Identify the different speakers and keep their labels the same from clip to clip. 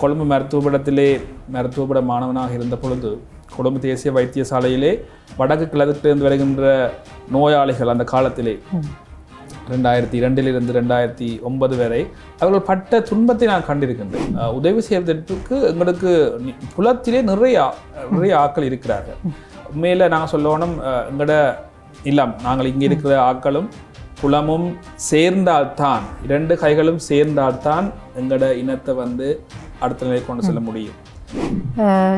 Speaker 1: கொழும்பு மருத்துவபடத்திலே மருத்துவபட மாணவனாக இருந்த பொழுது கொழும்பு தேசிய வைத்தியசாலையிலே வடக்கு கிழக்கிலிருந்து வருகின்ற நோயாளிகள் அந்த காலத்திலே ரெண்டாயிரத்தி இரண்டிலிருந்து ரெண்டாயிரத்தி ஒன்பது வரை அவர்கள் பட்ட துன்பத்தை நான் கண்டிருக்கின்றேன் உதவி செய்வதற்கு எங்களுக்கு புலத்திலே நிறைய நிறைய ஆக்கள் இருக்கிறார்கள் உண்மையில் நாங்கள் சொல்லணும் எங்களோட இல்லம் நாங்கள் இங்கே இருக்கிற ஆக்களும் குளமும் சேர்ந்தால்தான் இரண்டு கைகளும் சேர்ந்தால்தான் எங்களோட இனத்தை வந்து அடுத்த நிலை கொண்டு செல்ல முடியும்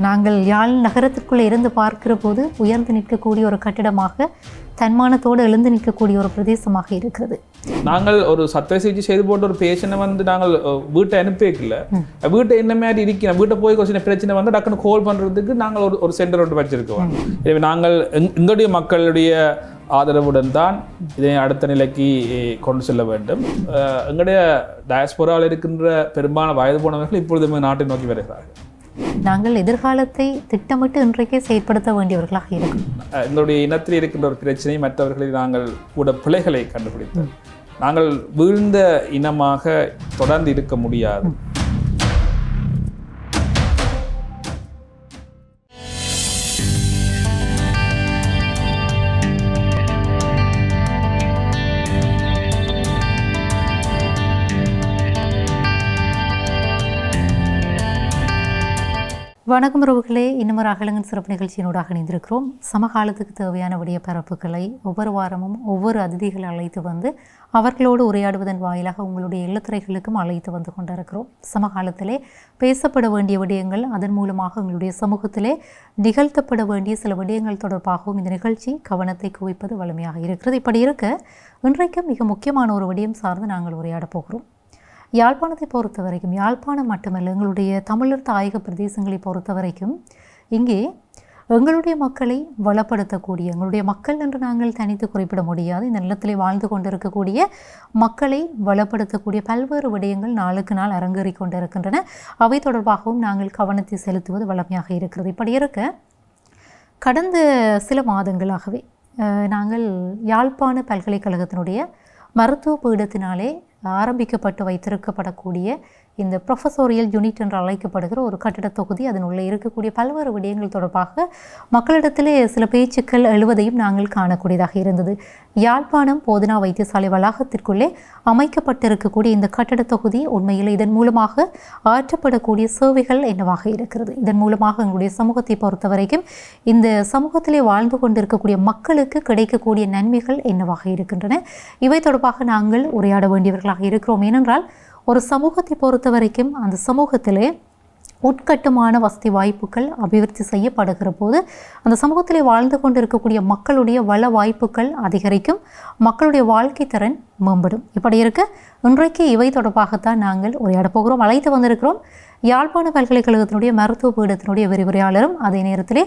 Speaker 2: நாங்கள் யாழ் நகரத்திற்குள்ளே இருந்து பார்க்கிற போது உயர்ந்து நிற்கக்கூடிய ஒரு கட்டிடமாக தன்மானத்தோடு எழுந்து நிற்கக்கூடிய ஒரு பிரதேசமாக இருக்கிறது
Speaker 1: நாங்கள் ஒரு சத்திர சிகிச்சை செய்து போட்ட ஒரு பேஷனை வந்து நாங்கள் வீட்டை அனுப்பிக்கல வீட்டை என்ன மாதிரி இருக்கிற வீட்டை போய் கொஞ்சம் பிரச்சனை வந்து டக்குன்னு கோல் பண்ணுறதுக்கு நாங்கள் ஒரு ஒரு சென்டர் ஒன்று வச்சிருக்கோம் எனவே நாங்கள் எங்களுடைய மக்களுடைய ஆதரவுடன் தான் இதை அடுத்த நிலைக்கு கொண்டு செல்ல வேண்டும் எங்களுடைய டயஸ்போராவில் இருக்கின்ற பெரும்பாலான வயது போனவர்கள் இப்பொழுதுமே நாட்டை நோக்கி வருகிறார்கள்
Speaker 2: நாங்கள் எதிர்காலத்தை திட்டமிட்டு இன்றைக்கே செயற்படுத்த வேண்டியவர்களாக இருக்கும்
Speaker 1: என்னுடைய இனத்தில் இருக்கின்ற ஒரு பிரச்சனை மற்றவர்களில் நாங்கள் கூட பிழைகளை கண்டுபிடித்தோம் நாங்கள் வீழ்ந்த இனமாக தொடர்ந்து இருக்க முடியாது
Speaker 2: வணக்கம் உறவுகளே இன்னும் ஒரு அகலங்கன் சிறப்பு நிகழ்ச்சியினூடாக இணைந்திருக்கிறோம் சமகாலத்துக்கு தேவையான விடிய பரப்புகளை ஒவ்வொரு வாரமும் ஒவ்வொரு அதிதிகளை அழைத்து வந்து அவர்களோடு உரையாடுவதன் வாயிலாக உங்களுடைய இல்லத்துறைகளுக்கும் அழைத்து வந்து கொண்டிருக்கிறோம் சமகாலத்திலே பேசப்பட வேண்டிய விடயங்கள் அதன் மூலமாக உங்களுடைய சமூகத்திலே நிகழ்த்தப்பட வேண்டிய சில விடயங்கள் தொடர்பாகவும் இந்த நிகழ்ச்சி கவனத்தை குவிப்பது வலிமையாக இருக்கிறது இப்படி இருக்க இன்றைக்கு மிக முக்கியமான ஒரு விடயம் சார்ந்து நாங்கள் உரையாடப் போகிறோம் யாழ்ப்பாணத்தை பொறுத்த வரைக்கும் யாழ்ப்பாணம் மட்டுமல்ல எங்களுடைய தமிழர் தாயக பிரதேசங்களை பொறுத்த வரைக்கும் இங்கே எங்களுடைய மக்களை வளப்படுத்தக்கூடிய எங்களுடைய மக்கள் என்று நாங்கள் தனித்து குறிப்பிட முடியாது இந்த நிலத்திலே வாழ்ந்து கொண்டிருக்கக்கூடிய மக்களை வளப்படுத்தக்கூடிய பல்வேறு விடயங்கள் நாளுக்கு நாள் அரங்கேறி கொண்டிருக்கின்றன அவை தொடர்பாகவும் நாங்கள் கவனத்தை செலுத்துவது வளமையாக இருக்கிறது இப்படி இருக்க கடந்த சில மாதங்களாகவே நாங்கள் யாழ்ப்பாண பல்கலைக்கழகத்தினுடைய மருத்துவ பீடத்தினாலே ஆரம்பிக்கப்பட்டு வைத்திருக்கப்படக்கூடிய இந்த ப்ரொஃபசோரியல் யூனிட் என்று அழைக்கப்படுகிற ஒரு கட்டிட தொகுதி அதன் உள்ளே இருக்கக்கூடிய பல்வேறு விடயங்கள் தொடர்பாக மக்களிடத்திலே சில பேச்சுக்கள் எழுவதையும் நாங்கள் காணக்கூடியதாக இருந்தது யாழ்ப்பாணம் போதனா வைத்தியசாலை வளாகத்திற்குள்ளே அமைக்கப்பட்டிருக்கக்கூடிய இந்த கட்டிட தொகுதி உண்மையில் இதன் மூலமாக ஆற்றப்படக்கூடிய சேவைகள் என்னவாக இருக்கிறது இதன் மூலமாக எங்களுடைய சமூகத்தை பொறுத்த வரைக்கும் இந்த சமூகத்திலே வாழ்ந்து கொண்டிருக்கக்கூடிய மக்களுக்கு கிடைக்கக்கூடிய நன்மைகள் என்னவாக இருக்கின்றன இவை தொடர்பாக நாங்கள் உரையாட வேண்டியவர்களாக இருக்கிறோம் ஏனென்றால் ஒரு சமூகத்தை பொறுத்த வரைக்கும் அந்த சமூகத்திலே உட்கட்டுமான வசதி வாய்ப்புகள் அபிவிருத்தி செய்யப்படுகிற போது அந்த சமூகத்திலே வாழ்ந்து கொண்டிருக்கக்கூடிய மக்களுடைய வள வாய்ப்புகள் அதிகரிக்கும் மக்களுடைய வாழ்க்கை திறன் மேம்படும் இப்படி இருக்க இன்றைக்கு இவை தொடர்பாகத்தான் நாங்கள் உரையாட போகிறோம் அழைத்து வந்திருக்கிறோம் யாழ்ப்பாண பல்கலைக்கழகத்தினுடைய மருத்துவ பீடத்தினுடைய விரிவுரையாளரும் அதே நேரத்திலே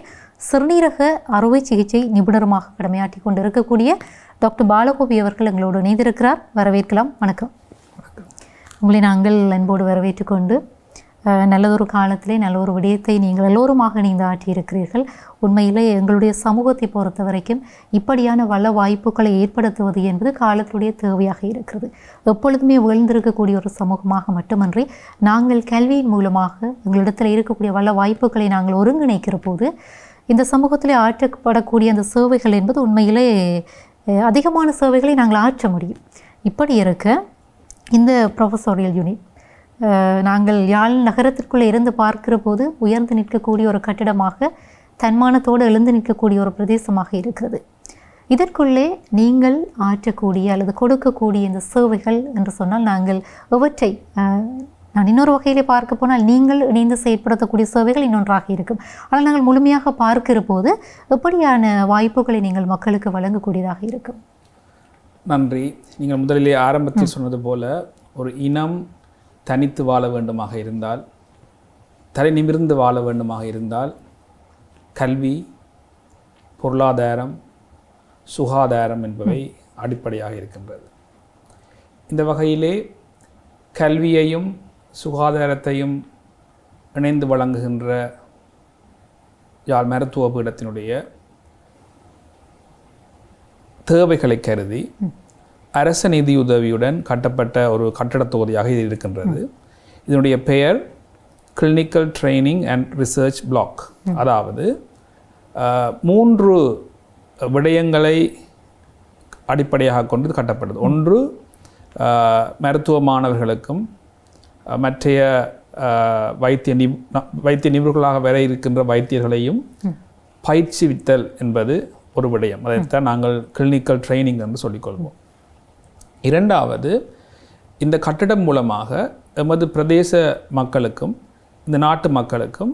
Speaker 2: சிறுநீரக அறுவை சிகிச்சை நிபுணருமாக கடமையாற்றி கொண்டிருக்கக்கூடிய டாக்டர் பாலகோபி அவர்கள் எங்களோடு இணைந்திருக்கிறார் வரவேற்கலாம் வணக்கம் உங்களை நாங்கள் அன்போடு வரவேற்று கொண்டு நல்லதொரு காலத்திலே நல்ல ஒரு விடயத்தை நீங்கள் எல்லோருமாக நீங்கள் ஆற்றியிருக்கிறீர்கள் உண்மையிலே எங்களுடைய சமூகத்தை பொறுத்த வரைக்கும் இப்படியான வள வாய்ப்புகளை ஏற்படுத்துவது என்பது காலத்துடைய தேவையாக இருக்கிறது எப்பொழுதுமே உயர்ந்திருக்கக்கூடிய ஒரு சமூகமாக மட்டுமன்றி நாங்கள் கல்வியின் மூலமாக எங்களிடத்தில் இருக்கக்கூடிய வள வாய்ப்புகளை நாங்கள் ஒருங்கிணைக்கிற போது இந்த சமூகத்திலே ஆற்றப்படக்கூடிய அந்த சேவைகள் என்பது உண்மையிலே அதிகமான சேவைகளை நாங்கள் ஆற்ற முடியும் இப்படி இருக்க இந்த ப்ரொஃபஸோரியல் யூனிட் நாங்கள் யாழ் நகரத்திற்குள்ளே இருந்து பார்க்கிற போது உயர்ந்து நிற்கக்கூடிய ஒரு கட்டிடமாக தன்மானத்தோடு எழுந்து நிற்கக்கூடிய ஒரு பிரதேசமாக இருக்கிறது இதற்குள்ளே நீங்கள் ஆற்றக்கூடிய அல்லது கொடுக்கக்கூடிய இந்த சேவைகள் என்று சொன்னால் நாங்கள் எவற்றை நான் இன்னொரு வகையிலே பார்க்க போனால் நீங்கள் இணைந்து செயற்படுத்தக்கூடிய சேவைகள் இன்னொன்றாக இருக்கும் ஆனால் நாங்கள் முழுமையாக பார்க்கிற போது எப்படியான வாய்ப்புகளை நீங்கள் மக்களுக்கு வழங்கக்கூடியதாக இருக்கும்
Speaker 1: நன்றி நீங்கள் முதலிலே ஆரம்பத்தில் சொன்னது போல ஒரு இனம் தனித்து வாழ வேண்டுமாக இருந்தால் தலை நிமிர்ந்து வாழ வேண்டுமாக இருந்தால் கல்வி பொருளாதாரம் சுகாதாரம் என்பவை அடிப்படையாக இருக்கின்றது இந்த வகையிலே கல்வியையும் சுகாதாரத்தையும் இணைந்து வழங்குகின்ற யாழ் மருத்துவ பீடத்தினுடைய தேவைகளை கருதி அரச நிதி உதவியுடன் கட்டப்பட்ட ஒரு கட்டடத் தொகுதியாக இது இருக்கின்றது இதனுடைய பெயர் clinical training and research block அதாவது மூன்று விடயங்களை அடிப்படையாக கொண்டு கட்டப்பட்டது ஒன்று மருத்துவ மாணவர்களுக்கும் மற்றைய வைத்திய நி வைத்திய நிபுணர்களாக வர இருக்கின்ற வைத்தியர்களையும் பயிற்சி வித்தல் என்பது ஒரு விடயம் அதைத்தான் நாங்கள் கிளினிக்கல் ட்ரைனிங் என்று சொல்லிக்கொள்வோம் இரண்டாவது இந்த கட்டடம் மூலமாக எமது பிரதேச மக்களுக்கும் இந்த நாட்டு மக்களுக்கும்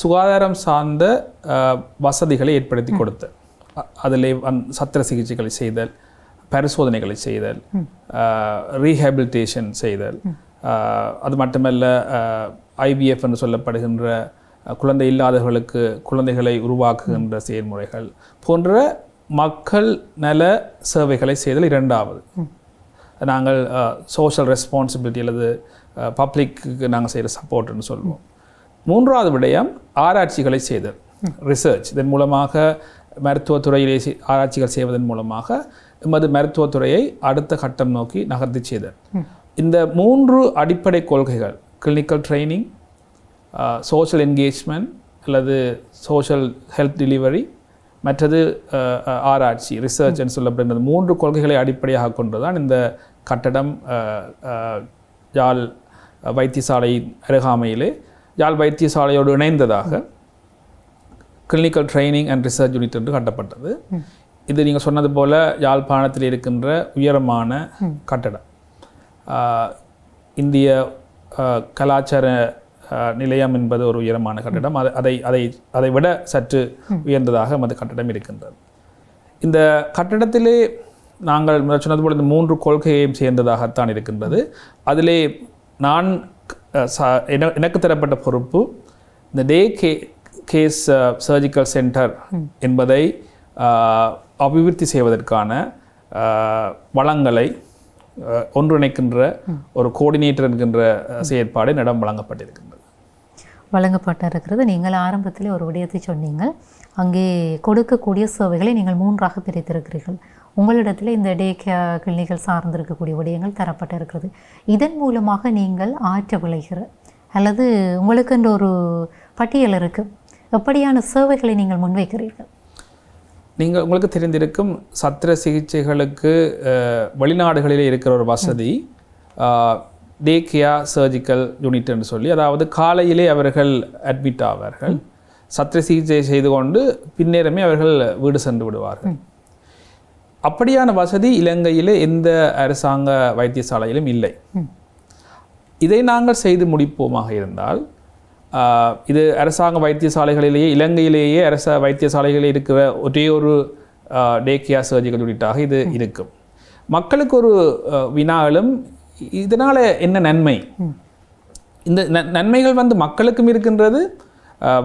Speaker 1: சுகாதாரம் சார்ந்த வசதிகளை ஏற்படுத்தி கொடுத்து அதில் வந் சத்திர சிகிச்சைகளை செய்தல் பரிசோதனைகளை செய்தல் ரீஹேபிலிட்டேஷன் செய்தல் அது மட்டுமல்ல ஐவிஎஃப் என்று சொல்லப்படுகின்ற குழந்தை இல்லாதவர்களுக்கு குழந்தைகளை உருவாக்குகின்ற செயல்முறைகள் போன்ற மக்கள் நல சேவைகளை செய்தல் இரண்டாவது நாங்கள் சோஷியல் ரெஸ்பான்சிபிலிட்டி அல்லது பப்ளிக்கு நாங்கள் செய்கிற சப்போர்ட்னு சொல்லுவோம் மூன்றாவது விடயம் ஆராய்ச்சிகளை செய்தல் ரிசர்ச் இதன் மூலமாக மருத்துவத்துறையிலே ஆராய்ச்சிகள் செய்வதன் மூலமாக எமது மருத்துவத்துறையை அடுத்த கட்டம் நோக்கி நகர்த்தி செய்தல் இந்த மூன்று அடிப்படை கொள்கைகள் கிளினிக்கல் ட்ரைனிங் சோஷியல் என்கேஜ்மெண்ட் அல்லது சோஷியல் ஹெல்த் டெலிவரி மற்றது ஆராய்ச்சி ரிசர்ச் என்று சொல்லப்படுகிறது மூன்று கொள்கைகளை அடிப்படையாக கொண்டு தான் இந்த கட்டடம் யாழ் வைத்தியசாலை அருகாமையிலே யாழ் வைத்தியசாலையோடு இணைந்ததாக clinical training and research unit என்று கட்டப்பட்டது இது நீங்கள் சொன்னது போல் யாழ்ப்பாணத்தில் இருக்கின்ற உயரமான கட்டடம் இந்திய கலாச்சார நிலையம் என்பது ஒரு உயரமான கட்டிடம் அதை அதை அதை அதை விட சற்று உயர்ந்ததாக நமது கட்டிடம் இருக்கின்றது இந்த கட்டிடத்திலே நாங்கள் சொன்னது போல் இந்த மூன்று கொள்கையையும் சேர்ந்ததாகத்தான் இருக்கின்றது அதிலே நான் எனக்கு தரப்பட்ட பொறுப்பு இந்த டே கே கேஸ் சர்ஜிக்கல் சென்டர் என்பதை அபிவிருத்தி செய்வதற்கான வளங்களை ஒன்றிணைக்கின்ற ஒரு கோஆர்டினேட்டர் என்கின்ற செயற்பாடு நடம் வழங்கப்பட்டிருக்கின்றது
Speaker 2: வழங்கப்பட்டிருக்கிறது நீங்கள் ஆரம்பத்தில் ஒரு விடயத்தை சொன்னீங்கள் அங்கே கொடுக்கக்கூடிய சேவைகளை நீங்கள் மூன்றாக பிரித்திருக்கிறீர்கள் உங்களிடத்தில் இந்த டே கே கிளினிகள் சார்ந்திருக்கக்கூடிய விடயங்கள் தரப்பட்டிருக்கிறது இதன் மூலமாக நீங்கள் ஆற்ற விளைகிற அல்லது உங்களுக்குன்ற ஒரு பட்டியல் இருக்குது எப்படியான சேவைகளை நீங்கள் முன்வைக்கிறீர்கள்
Speaker 1: நீங்கள் உங்களுக்கு தெரிந்திருக்கும் சத்திர சிகிச்சைகளுக்கு வெளிநாடுகளில் இருக்கிற ஒரு வசதி டே கேயா சர்ஜிக்கல் யூனிட் என்று சொல்லி அதாவது காலையிலே அவர்கள் அட்மிட் ஆவார்கள் சத்திர சிகிச்சை செய்து கொண்டு பின்னேறமே அவர்கள் வீடு சென்று விடுவார்கள் அப்படியான வசதி இலங்கையிலே எந்த அரசாங்க வைத்தியசாலையிலும் இல்லை இதை நாங்கள் செய்து முடிப்போமாக இருந்தால் இது அரசாங்க வைத்தியசாலைகளிலேயே இலங்கையிலேயே அரச வைத்தியசாலைகளில் இருக்கிற ஒரே ஒரு டே சர்ஜிக்கல் யூனிட்டாக இது இருக்கும் மக்களுக்கு ஒரு வினாலும் இதனால் என்ன நன்மை இந்த நன்மைகள் வந்து மக்களுக்கும் இருக்கின்றது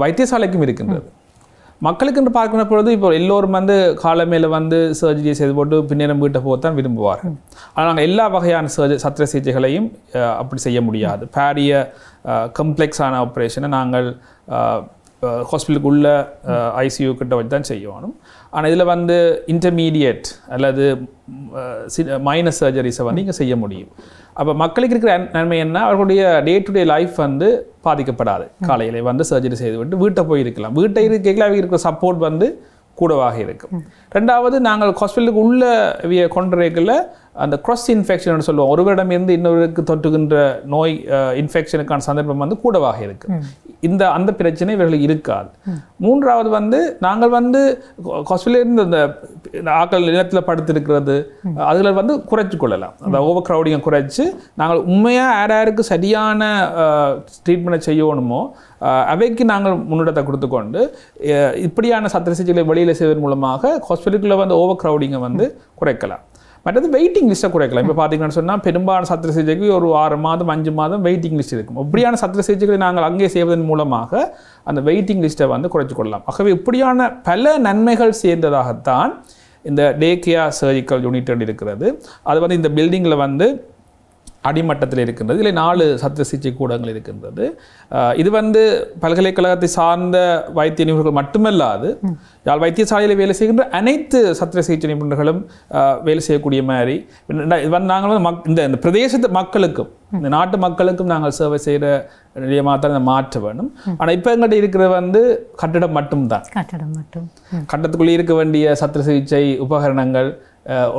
Speaker 1: வைத்தியசாலைக்கும் இருக்கின்றது மக்களுக்கு என்று பார்க்கின்ற பொழுது இப்போ எல்லோரும் வந்து காலமேல வந்து சர்ஜரி செய்து போட்டு பின்னேரம் வீட்டை போக தான் விரும்புவார்கள் ஆனால் நாங்கள் எல்லா வகையான சர்ஜ சத்திர சிகிச்சைகளையும் அப்படி செய்ய முடியாது பாரிய கம்ப்ளெக்ஸான ஆப்ரேஷனை நாங்கள் ஹாஸ்பிட்டலுக்கு உள்ள ஐசியூ கிட்ட வச்சு தான் செய்யணும் ஆனால் இதில் வந்து இன்டர்மீடியட் அல்லது மைனஸ் சர்ஜரிஸை வந்து இங்கே செய்ய முடியும் அப்போ மக்களுக்கு இருக்கிற நன்மை என்ன அவர்களுடைய டே டு டே லைஃப் வந்து பாதிக்கப்படாது காலையில் வந்து சர்ஜரி செய்துவிட்டு வீட்டை போய் இருக்கலாம் வீட்டை இருக்கையில் அவங்க இருக்கிற சப்போர்ட் வந்து கூடவாக இருக்கும் ரெண்டாவது நாங்கள் ஹாஸ்பிட்டலுக்கு உள்ள கொண்டிருக்கல அந்த கிராஸ் இன்ஃபெக்ஷன் சொல்லுவோம் ஒருவரிடமிருந்து இன்னொருக்கு தொட்டுகின்ற நோய் இன்ஃபெக்ஷனுக்கான சந்தர்ப்பம் வந்து கூடவாக இருக்கு இந்த அந்த பிரச்சனை இவர்களுக்கு இருக்காது மூன்றாவது வந்து நாங்கள் வந்து ஹாஸ்பிட்டலேருந்து இந்த ஆக்கள் நிலத்தில் படுத்திருக்கிறது அதில் வந்து குறைச்சி கொள்ளலாம் அந்த ஓவர் க்ரௌடிங்கை குறைச்சி நாங்கள் உண்மையாக யார் யாருக்கு சரியான ட்ரீட்மெண்ட்டை செய்யணுமோ அவைக்கு நாங்கள் முன்னிடத்தை கொடுத்துக்கொண்டு இப்படியான சத்திர சிகிச்சைகளை வெளியில் செய்வதன் மூலமாக ஹாஸ்பிட்டலுக்குள்ளே வந்து ஓவர் க்ரௌடிங்கை வந்து குறைக்கலாம் பட் அது வெயிட்டிங் லிஸ்ட்டை குறைக்கலாம் இப்போ பார்த்தீங்கன்னா சொன்னால் பெரும்பாலான சத்திர சிகிச்சைக்கு ஒரு ஆறு மாதம் அஞ்சு மாதம் வெயிட்டிங் லிஸ்ட் இருக்கும் அப்படியான சத்திர சிகிச்சைகளை நாங்கள் அங்கே செய்வதன் மூலமாக அந்த வெயிட்டிங் லிஸ்ட்டை வந்து குறைச்சி கொள்ளலாம் ஆகவே இப்படியான பல நன்மைகள் சேர்ந்ததாகத்தான் இந்த டே கேஆர் சர்ஜிக்கல் யூனிட் இருக்கிறது அது வந்து இந்த பில்டிங்கில் வந்து அடிமட்டத்தில் இருக்கின்றது இல்லை நாலு சத்திர சிகிச்சை கூடங்கள் இருக்கின்றது இது வந்து பல்கலைக்கழகத்தை சார்ந்த வைத்திய நிபுணர்கள் மட்டுமல்லாது யாழ் வைத்தியசாலையில் வேலை செய்கின்ற அனைத்து சத்திர சிகிச்சை நிபுணர்களும் வேலை செய்யக்கூடிய மாதிரி இது வந்து நாங்கள் வந்து மக் இந்த இந்த பிரதேசத்து மக்களுக்கும் இந்த நாட்டு மக்களுக்கும் நாங்கள் சேவை செய்கிற நிலையமாக தான் மாற்ற வேணும் ஆனால் இப்போ எங்கிட்ட இருக்கிற வந்து கட்டிடம் மட்டும்தான் கட்டிடம் மட்டும் கட்டத்துக்குள்ளே இருக்க வேண்டிய சத்திர சிகிச்சை உபகரணங்கள்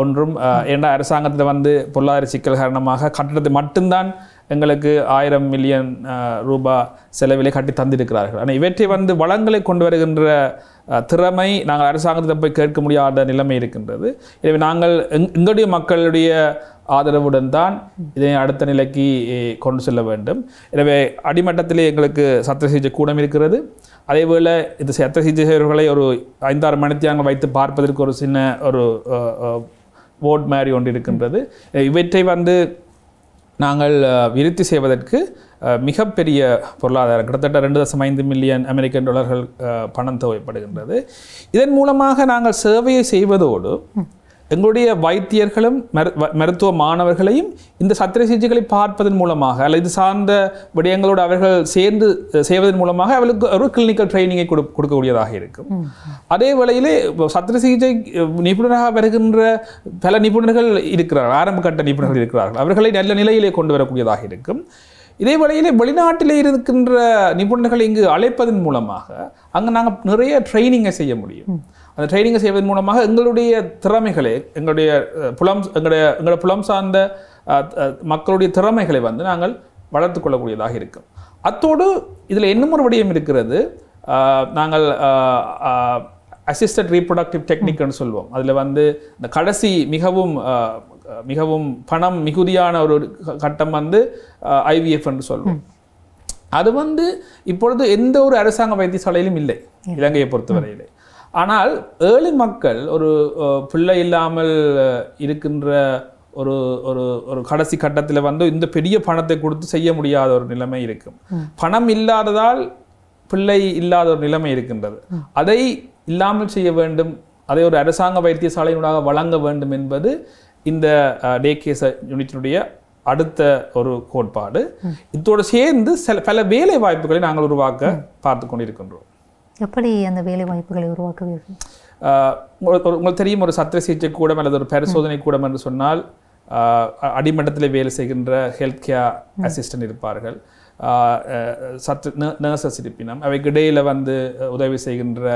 Speaker 1: ஒன்றும் ஏன்னா அரசாங்கத்தில் வந்து பொருளாதார சிக்கல் காரணமாக கட்டணத்தை மட்டும்தான் எங்களுக்கு ஆயிரம் மில்லியன் ரூபா செலவிலே கட்டி தந்திருக்கிறார்கள் ஆனால் இவற்றை வந்து வளங்களை கொண்டு வருகின்ற திறமை நாங்கள் அரசாங்கத்தை போய் கேட்க முடியாத நிலைமை இருக்கின்றது எனவே நாங்கள் எங் எங்களுடைய மக்களுடைய ஆதரவுடன் தான் இதை அடுத்த நிலைக்கு கொண்டு செல்ல வேண்டும் எனவே அடிமட்டத்திலே எங்களுக்கு சத்திர சிகிச்சை கூடம் இருக்கிறது போல் இது சேத்த சிகிச்சை செய்வர்களை ஒரு ஐந்தாறு அங்கே வைத்து பார்ப்பதற்கு ஒரு சின்ன ஒரு போர்ட் மாதிரி ஒன்று இருக்கின்றது இவற்றை வந்து நாங்கள் விருத்தி செய்வதற்கு மிகப்பெரிய பொருளாதாரம் கிட்டத்தட்ட ரெண்டு தசம் ஐந்து மில்லியன் அமெரிக்கன் டாலர்கள் பணம் தேவைப்படுகின்றது இதன் மூலமாக நாங்கள் சேவையை செய்வதோடு எங்களுடைய வைத்தியர்களும் மருத்துவ மாணவர்களையும் இந்த சத்திரை சிகிச்சைகளை பார்ப்பதன் மூலமாக அல்லது இது சார்ந்த விடயங்களோடு அவர்கள் சேர்ந்து செய்வதன் மூலமாக அவர்களுக்கு ஒரு கிளினிக்கல் ட்ரைனிங்கை கொடு கொடுக்கக்கூடியதாக இருக்கும் அதே வேளையிலே சத்திரை சிகிச்சை நிபுணராக வருகின்ற பல நிபுணர்கள் இருக்கிறார்கள் ஆரம்ப கட்ட நிபுணர்கள் இருக்கிறார்கள் அவர்களை நல்ல நிலையிலே கொண்டு வரக்கூடியதாக இருக்கும் இதே வழியில் வெளிநாட்டில் இருக்கின்ற நிபுணர்களை இங்கு அழைப்பதன் மூலமாக அங்கே நாங்கள் நிறைய ட்ரைனிங்கை செய்ய முடியும் அந்த ட்ரைனிங்கை செய்வதன் மூலமாக எங்களுடைய திறமைகளை எங்களுடைய புலம் எங்களுடைய எங்களுடைய புலம் சார்ந்த மக்களுடைய திறமைகளை வந்து நாங்கள் வளர்த்து கொள்ளக்கூடியதாக இருக்கும் அத்தோடு இதில் என்ன ஒரு விடயம் இருக்கிறது நாங்கள் அசிஸ்டட் ரீப்ரொடக்டிவ் டெக்னிக்னு சொல்லுவோம் அதில் வந்து இந்த கடைசி மிகவும் மிகவும் பணம் மிகுதியான ஒரு கட்டம் வந்து ஐவிஎஃப் என்று சொல்வோம் அது வந்து இப்பொழுது எந்த ஒரு அரசாங்க வைத்தியசாலையிலும் இல்லை இலங்கையை பொறுத்தவரையிலே ஆனால் ஏழை மக்கள் ஒரு பிள்ளை இல்லாமல் இருக்கின்ற ஒரு ஒரு ஒரு கடைசி கட்டத்தில் வந்து இந்த பெரிய பணத்தை கொடுத்து செய்ய முடியாத ஒரு நிலைமை இருக்கும் பணம் இல்லாததால் பிள்ளை இல்லாத ஒரு நிலைமை இருக்கின்றது அதை இல்லாமல் செய்ய வேண்டும் அதை ஒரு அரசாங்க வைத்தியசாலையினுடாக வழங்க வேண்டும் என்பது இந்த டே கேஸ் யூனிட்டினுடைய அடுத்த ஒரு கோட்பாடு இதோடு சேர்ந்து சில பல வேலை வாய்ப்புகளை நாங்கள் உருவாக்க பார்த்து கொண்டிருக்கின்றோம்
Speaker 2: எப்படி அந்த வேலை வாய்ப்புகளை உருவாக்குவீர்கள்
Speaker 1: உங்களுக்கு தெரியும் ஒரு சத்திர சிகிச்சை கூடம் அல்லது ஒரு பரிசோதனை கூடம் என்று சொன்னால் அடிமட்டத்தில் வேலை செய்கின்ற ஹெல்த் கேர் அசிஸ்டன்ட் இருப்பார்கள் சத்து நர்சஸ் இருப்பினம் அவைக்கு இடையில் வந்து உதவி செய்கின்ற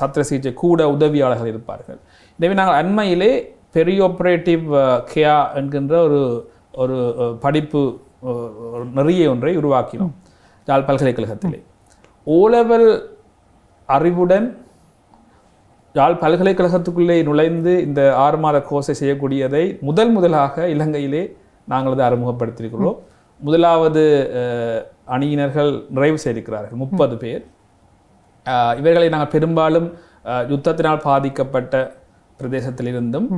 Speaker 1: சத்திர சிகிச்சை கூட உதவியாளர்கள் இருப்பார்கள் எனவே நாங்கள் அண்மையிலே பெரிய ஆப்ரேட்டிவ் கேயா என்கின்ற ஒரு ஒரு uh, படிப்பு uh, நிறைய ஒன்றை உருவாக்கினோம் யாழ் பல்கலைக்கழகத்திலே ஓலெவல் அறிவுடன் யாழ் பல்கலைக்கழகத்துக்குள்ளே நுழைந்து இந்த ஆறு மாத கோர்ஸை செய்யக்கூடியதை முதல் முதலாக இலங்கையிலே நாங்கள் அதை அறிமுகப்படுத்தியிருக்கிறோம் முதலாவது uh, அணியினர்கள் நிறைவு செய்திருக்கிறார்கள் முப்பது பேர் இவர்களை நாங்கள் பெரும்பாலும் யுத்தத்தினால் பாதிக்கப்பட்ட பிரதேசத்திலிருந்தும்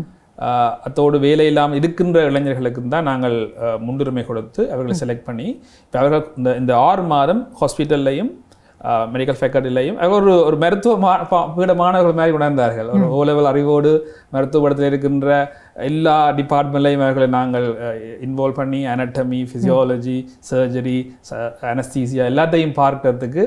Speaker 1: அத்தோடு வேலை இல்லாமல் இருக்கின்ற இளைஞர்களுக்கு தான் நாங்கள் முன்னுரிமை கொடுத்து அவர்களை செலக்ட் பண்ணி இப்போ அவர்கள் இந்த இந்த ஆறு மாதம் ஹாஸ்பிட்டல்லையும் மெடிக்கல் ஃபேக்கல்ட்டிலையும் அவர் ஒரு ஒரு மருத்துவ பீட மாணவர்கள் மாதிரி உணர்ந்தார்கள் ஒரு ஓ லெவல் அறிவோடு மருத்துவ படத்தில் இருக்கின்ற எல்லா டிபார்ட்மெண்ட்லையும் அவர்களை நாங்கள் இன்வால்வ் பண்ணி அனட்டமி ஃபிசியாலஜி சர்ஜரி அனஸ்தீசியா எல்லாத்தையும் பார்க்கறதுக்கு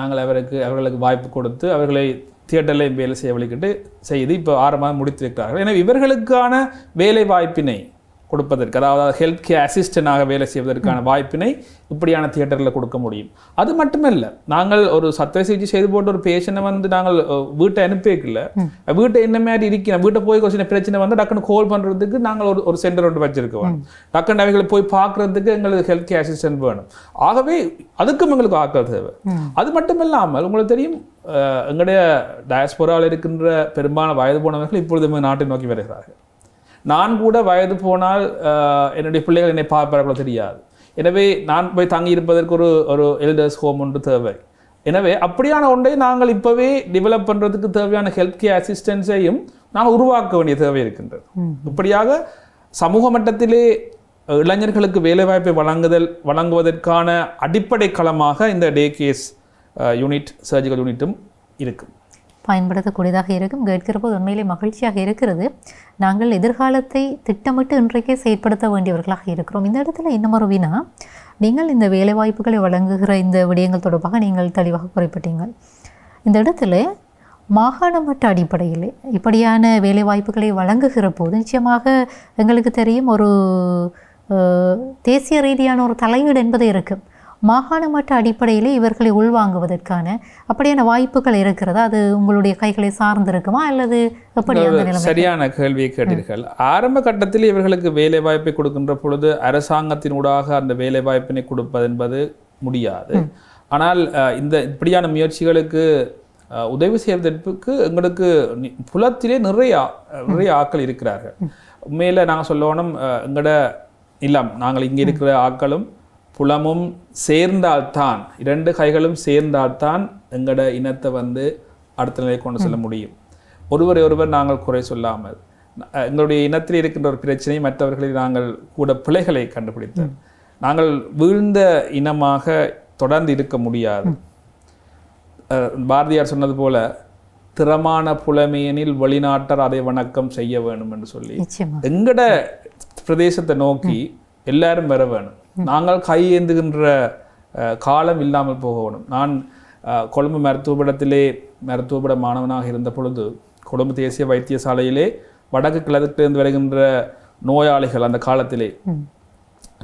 Speaker 1: நாங்கள் அவருக்கு அவர்களுக்கு வாய்ப்பு கொடுத்து அவர்களை தியேட்டரில் வேலை செய்ய வழிகிட்டு செய்து இப்போ ஆறு மாதம் வைக்கிறார்கள் எனவே இவர்களுக்கான வேலை வாய்ப்பினை கொடுப்பதற்கு அதாவது ஹெல்த் கேர் அசிஸ்டண்டாக வேலை செய்வதற்கான வாய்ப்பினை இப்படியான தியேட்டரில் கொடுக்க முடியும் அது மட்டுமல்ல நாங்கள் ஒரு சத்திர சிகிச்சை செய்து போட்டு ஒரு பேஷண்ட்டை வந்து நாங்கள் வீட்டை அனுப்பியிருக்கல வீட்டை என்ன மாதிரி இருக்கிறோம் வீட்டை போய் கொஞ்சம் பிரச்சனை வந்து டக்குனு கால் பண்ணுறதுக்கு நாங்கள் ஒரு ஒரு சென்டர் ஒன்று வச்சிருக்கோம் டக்குனு அவைகளை போய் பார்க்குறதுக்கு எங்களுக்கு ஹெல்த் கேர் அசிஸ்டன்ட் வேணும் ஆகவே அதுக்கும் எங்களுக்கு ஆக்கிறது தேவை அது மட்டும் இல்லாமல் உங்களுக்கு தெரியும் எங்களுடைய டயஸ்போராவில் இருக்கின்ற பெரும்பாலான வயது போனவர்கள் இப்பொழுது நாட்டை நோக்கி வருகிறார்கள் நான் கூட வயது போனால் என்னுடைய பிள்ளைகள் என்னை பார்ப்பார்கள் தெரியாது எனவே நான் போய் தங்கியிருப்பதற்கு ஒரு ஒரு எல்டர்ஸ் ஹோம் ஒன்று தேவை எனவே அப்படியான ஒன்றை நாங்கள் இப்போவே டெவலப் பண்ணுறதுக்கு தேவையான ஹெல்த் கேர் அசிஸ்டன்ஸையும் நாங்கள் உருவாக்க வேண்டிய தேவை இருக்கின்றது இப்படியாக சமூக மட்டத்திலே இளைஞர்களுக்கு வேலைவாய்ப்பை வழங்குதல் வழங்குவதற்கான அடிப்படை களமாக இந்த டே கேஸ் யூனிட் சர்ஜிக்கல் யூனிட்டும் இருக்கும்
Speaker 2: பயன்படுத்தக்கூடியதாக இருக்கும் கேட்கிற போது உண்மையிலே மகிழ்ச்சியாக இருக்கிறது நாங்கள் எதிர்காலத்தை திட்டமிட்டு இன்றைக்கே செயற்படுத்த வேண்டியவர்களாக இருக்கிறோம் இந்த இடத்துல ஒரு வினா நீங்கள் இந்த வேலைவாய்ப்புகளை வழங்குகிற இந்த விடயங்கள் தொடர்பாக நீங்கள் தெளிவாக குறிப்பிட்டீங்கள் இந்த இடத்துல மாகாண மட்ட அடிப்படையில் இப்படியான வேலைவாய்ப்புகளை வழங்குகிற போது நிச்சயமாக எங்களுக்கு தெரியும் ஒரு தேசிய ரீதியான ஒரு தலையீடு என்பது இருக்குது மாகாண மட்ட அடிப்படையிலே இவர்களை உள்வாங்குவதற்கான அப்படியான வாய்ப்புகள் இருக்கிறதா அது உங்களுடைய கைகளை சார்ந்திருக்குமா அல்லது
Speaker 1: சரியான கேள்வியை கேட்டீர்கள் ஆரம்ப கட்டத்தில் இவர்களுக்கு வேலை வாய்ப்பை கொடுக்கின்ற பொழுது அரசாங்கத்தினூடாக அந்த வேலை வாய்ப்பினை கொடுப்பது என்பது முடியாது ஆனால் இந்த இப்படியான முயற்சிகளுக்கு உதவி செய்வதற்கு எங்களுக்கு புலத்திலே நிறைய நிறைய ஆட்கள் இருக்கிறார்கள் உண்மையில் நாங்கள் சொல்லணும் எங்களோட இல்லாம் நாங்கள் இங்கே இருக்கிற ஆட்களும் புலமும் சேர்ந்தால்தான் இரண்டு கைகளும் சேர்ந்தால்தான் எங்களோட இனத்தை வந்து அடுத்த நிலை கொண்டு செல்ல முடியும் ஒருவரை ஒருவர் நாங்கள் குறை சொல்லாமல் எங்களுடைய இனத்தில் இருக்கின்ற ஒரு பிரச்சனை மற்றவர்களில் நாங்கள் கூட பிழைகளை கண்டுபிடித்தோம் நாங்கள் வீழ்ந்த இனமாக தொடர்ந்து இருக்க முடியாது பாரதியார் சொன்னது போல திறமான புலமையனில் வெளிநாட்டர் அதை வணக்கம் செய்ய வேணும் என்று சொல்லி எங்கட பிரதேசத்தை நோக்கி எல்லாரும் வர வேணும் நாங்கள் கையேந்துகின்ற காலம் இல்லாமல் போக வேணும் நான் கொழும்பு மருத்துவபடத்திலே மருத்துவபட மாணவனாக இருந்த பொழுது கொழும்பு தேசிய வைத்தியசாலையிலே வடக்கு கிழக்கிலிருந்து வருகின்ற நோயாளிகள் அந்த காலத்திலே